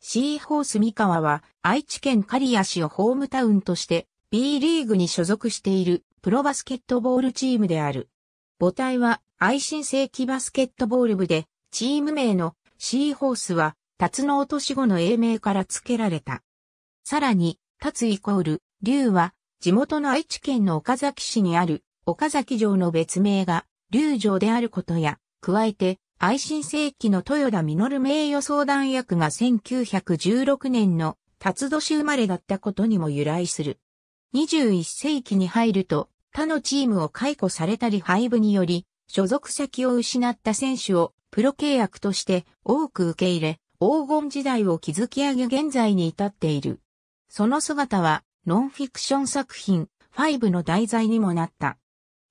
シーホース三河は愛知県刈谷市をホームタウンとして B リーグに所属しているプロバスケットボールチームである。母体は愛新世紀バスケットボール部でチーム名のシーホースは辰の落とし後の英名から付けられた。さらに、辰イコール、竜は地元の愛知県の岡崎市にある岡崎城の別名が竜城であることや、加えて愛新世紀の豊田実名誉相談役が1916年の辰年生まれだったことにも由来する。21世紀に入ると他のチームを解雇されたり廃部により所属先を失った選手をプロ契約として多く受け入れ黄金時代を築き上げ現在に至っている。その姿はノンフィクション作品5の題材にもなった。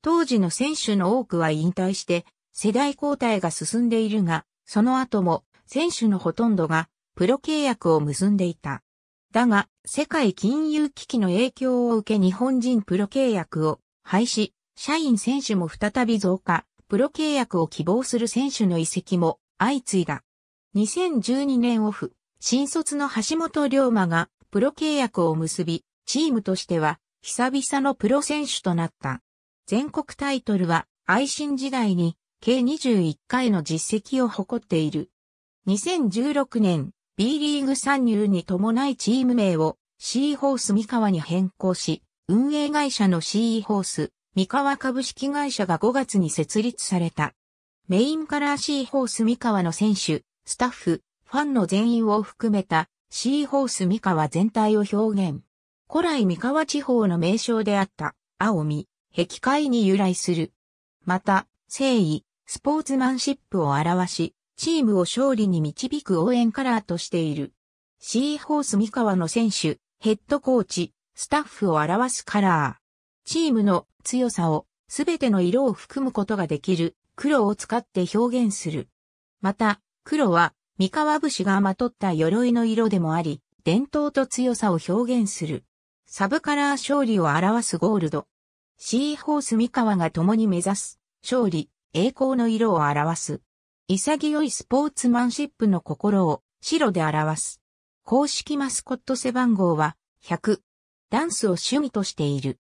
当時の選手の多くは引退して世代交代が進んでいるが、その後も選手のほとんどがプロ契約を結んでいた。だが、世界金融危機の影響を受け日本人プロ契約を廃止、社員選手も再び増加、プロ契約を希望する選手の移籍も相次いだ。2012年オフ、新卒の橋本龍馬がプロ契約を結び、チームとしては久々のプロ選手となった。全国タイトルは愛心時代に計21回の実績を誇っている。2016年、B リーグ参入に伴いチーム名をシーホース三河に変更し、運営会社のシーホース三河株式会社が5月に設立された。メインカラーシーホース三河の選手、スタッフ、ファンの全員を含めたシーホース三河全体を表現。古来三河地方の名称であった青み、壁界に由来する。また、誠意、スポーツマンシップを表し、チームを勝利に導く応援カラーとしている。シーホース三河の選手、ヘッドコーチ、スタッフを表すカラー。チームの強さをすべての色を含むことができる黒を使って表現する。また、黒は三河節がまとった鎧の色でもあり、伝統と強さを表現する。サブカラー勝利を表すゴールド。シーホース三河が共に目指す勝利栄光の色を表す。潔いスポーツマンシップの心を白で表す。公式マスコット背番号は100。ダンスを趣味としている。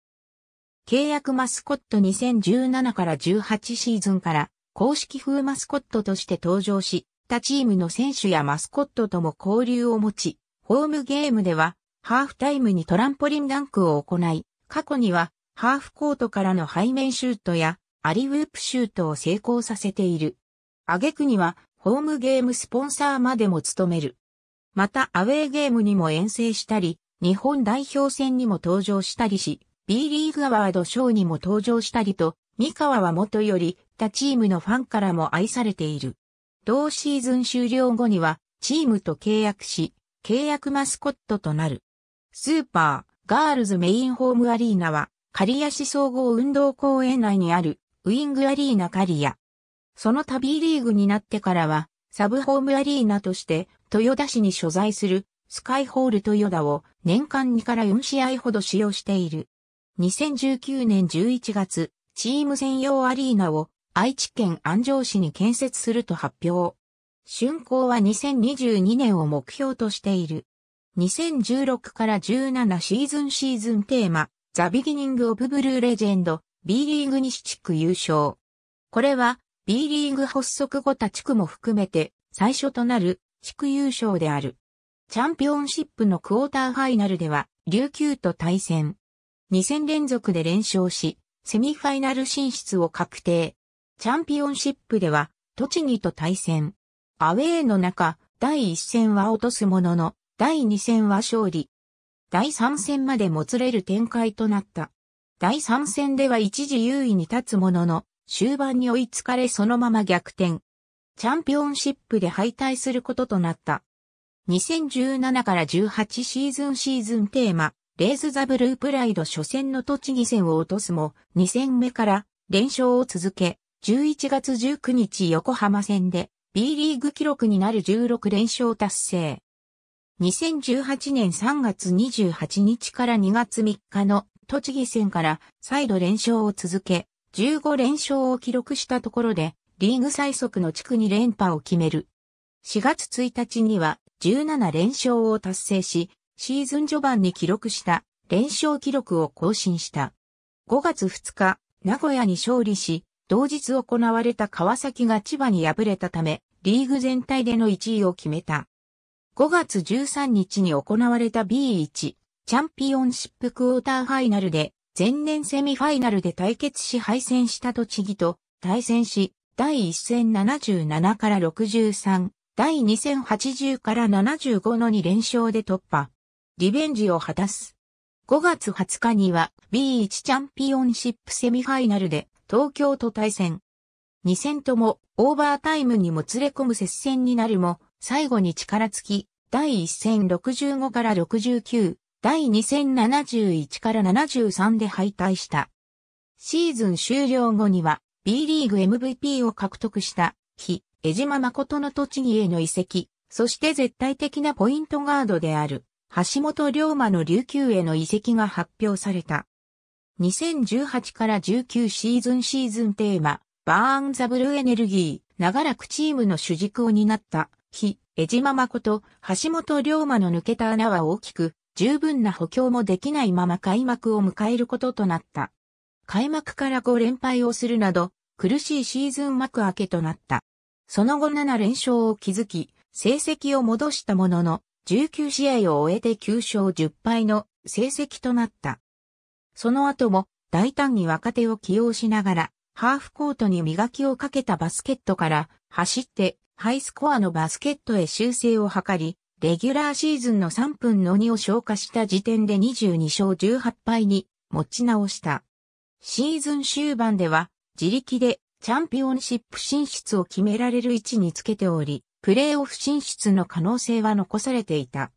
契約マスコット2017から18シーズンから公式風マスコットとして登場し、他チームの選手やマスコットとも交流を持ち、ホームゲームではハーフタイムにトランポリンダンクを行い、過去にはハーフコートからの背面シュートやアリウープシュートを成功させている。挙句には、ホームゲームスポンサーまでも務める。また、アウェーゲームにも遠征したり、日本代表戦にも登場したりし、B リーグアワード賞にも登場したりと、三河はもとより、他チームのファンからも愛されている。同シーズン終了後には、チームと契約し、契約マスコットとなる。スーパー、ガールズメインホームアリーナは、刈谷市総合運動公園内にあるウィングアリーナカリア。その旅リーグになってからは、サブホームアリーナとして、豊田市に所在する、スカイホール豊田を年間2から4試合ほど使用している。2019年11月、チーム専用アリーナを愛知県安城市に建設すると発表。竣工は2022年を目標としている。2016から17シーズンシーズンテーマ、ザ・ビギニング・オブ・ブルー・レジェンド、B リーグ西地区優勝。これは B リーグ発足後他地区も含めて最初となる地区優勝である。チャンピオンシップのクォーターファイナルでは琉球と対戦。2戦連続で連勝し、セミファイナル進出を確定。チャンピオンシップでは栃木と対戦。アウェーの中、第1戦は落とすものの、第2戦は勝利。第3戦までもつれる展開となった。第3戦では一時優位に立つものの、終盤に追いつかれそのまま逆転。チャンピオンシップで敗退することとなった。2017から18シーズンシーズンテーマ、レーズ・ザ・ブルー・プライド初戦の栃木戦を落とすも、2戦目から連勝を続け、11月19日横浜戦で B リーグ記録になる16連勝達成。2018年3月28日から2月3日の栃木戦から再度連勝を続け、15連勝を記録したところで、リーグ最速の地区に連覇を決める。4月1日には17連勝を達成し、シーズン序盤に記録した連勝記録を更新した。5月2日、名古屋に勝利し、同日行われた川崎が千葉に敗れたため、リーグ全体での1位を決めた。5月13日に行われた B1 チャンピオンシップクォーターファイナルで、前年セミファイナルで対決し敗戦した栃木と対戦し、第1戦77から63、第2戦80から75の2連勝で突破。リベンジを果たす。5月20日には B1 チャンピオンシップセミファイナルで東京と対戦。2戦ともオーバータイムにもつれ込む接戦になるも、最後に力尽き、第1戦65から69、第2 0 71から73で敗退した。シーズン終了後には B リーグ MVP を獲得した非江島誠の栃木への移籍、そして絶対的なポイントガードである橋本龍馬の琉球への移籍が発表された。2018から19シーズンシーズンテーマ、バーンザブルーエネルギー、長らくチームの主軸を担った、非江島誠、橋本龍馬の抜けた穴は大きく、十分な補強もできないまま開幕を迎えることとなった。開幕から5連敗をするなど、苦しいシーズン幕明けとなった。その後7連勝を築き、成績を戻したものの、19試合を終えて9勝10敗の成績となった。その後も大胆に若手を起用しながら、ハーフコートに磨きをかけたバスケットから、走ってハイスコアのバスケットへ修正を図り、レギュラーシーズンの3分の2を消化した時点で22勝18敗に持ち直した。シーズン終盤では自力でチャンピオンシップ進出を決められる位置につけており、プレーオフ進出の可能性は残されていた。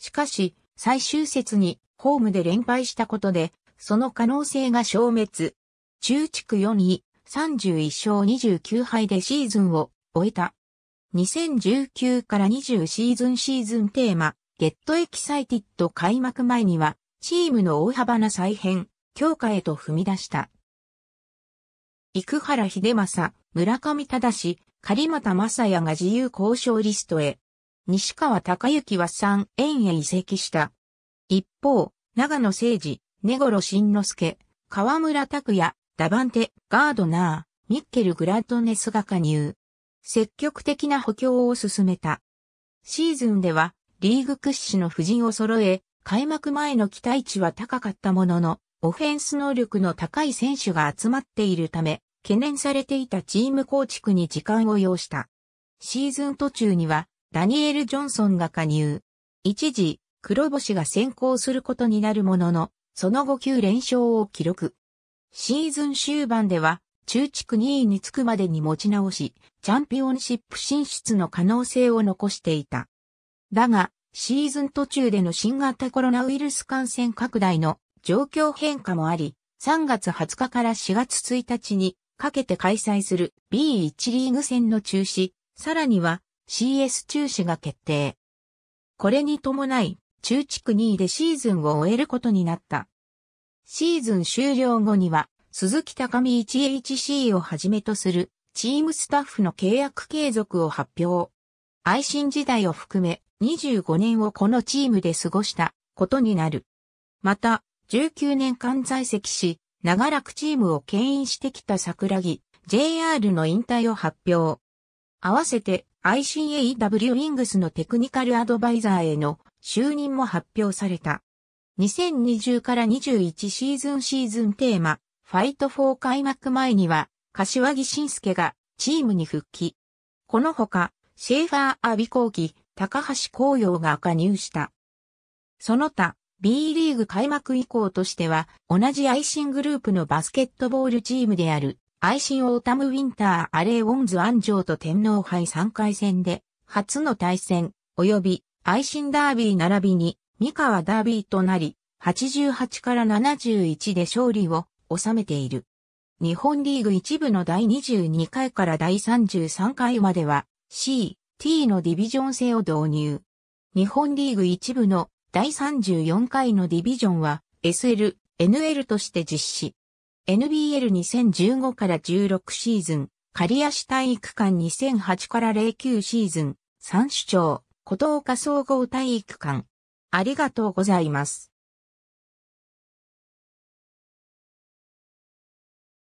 しかし、最終節にホームで連敗したことで、その可能性が消滅。中地区4位、31勝29敗でシーズンを終えた。2019から20シーズンシーズンテーマ、ゲットエキサイティッド開幕前には、チームの大幅な再編、強化へと踏み出した。生原秀政、村上忠、狩又正也が自由交渉リストへ。西川隆之は3円へ移籍した。一方、長野誠二、根頃慎之介、河村拓也、ダバンテ、ガードナー、ミッケル・グラッドネスが加入。積極的な補強を進めた。シーズンではリーグ屈指の布陣を揃え、開幕前の期待値は高かったものの、オフェンス能力の高い選手が集まっているため、懸念されていたチーム構築に時間を要した。シーズン途中には、ダニエル・ジョンソンが加入。一時、黒星が先行することになるものの、その後9連勝を記録。シーズン終盤では、中地区2位につくまでに持ち直し、チャンピオンシップ進出の可能性を残していた。だが、シーズン途中での新型コロナウイルス感染拡大の状況変化もあり、3月20日から4月1日にかけて開催する B1 リーグ戦の中止、さらには CS 中止が決定。これに伴い、中地区2位でシーズンを終えることになった。シーズン終了後には、鈴木高見 1HC をはじめとするチームスタッフの契約継続を発表。愛心時代を含め25年をこのチームで過ごしたことになる。また、19年間在籍し、長らくチームを牽引してきた桜木、JR の引退を発表。合わせて ICAW ウィングスのテクニカルアドバイザーへの就任も発表された。2020から21シーズンシーズンテーマ、ファイト4開幕前には、柏木慎介がチームに復帰。このほか、シェーファー・アビコーキ、高橋光陽が加入した。その他、B リーグ開幕以降としては、同じ愛心グループのバスケットボールチームである、愛心オータムウィンターアレーウォンズョーと天皇杯3回戦で、初の対戦、及び、愛心ダービー並びに、三河ダービーとなり、88から71で勝利を収めている。日本リーグ一部の第22回から第33回までは C、T のディビジョン制を導入。日本リーグ一部の第34回のディビジョンは SL、NL として実施。NBL2015 から16シーズン、刈谷市体育館2008から09シーズン、三主長、琴岡総合体育館。ありがとうございます。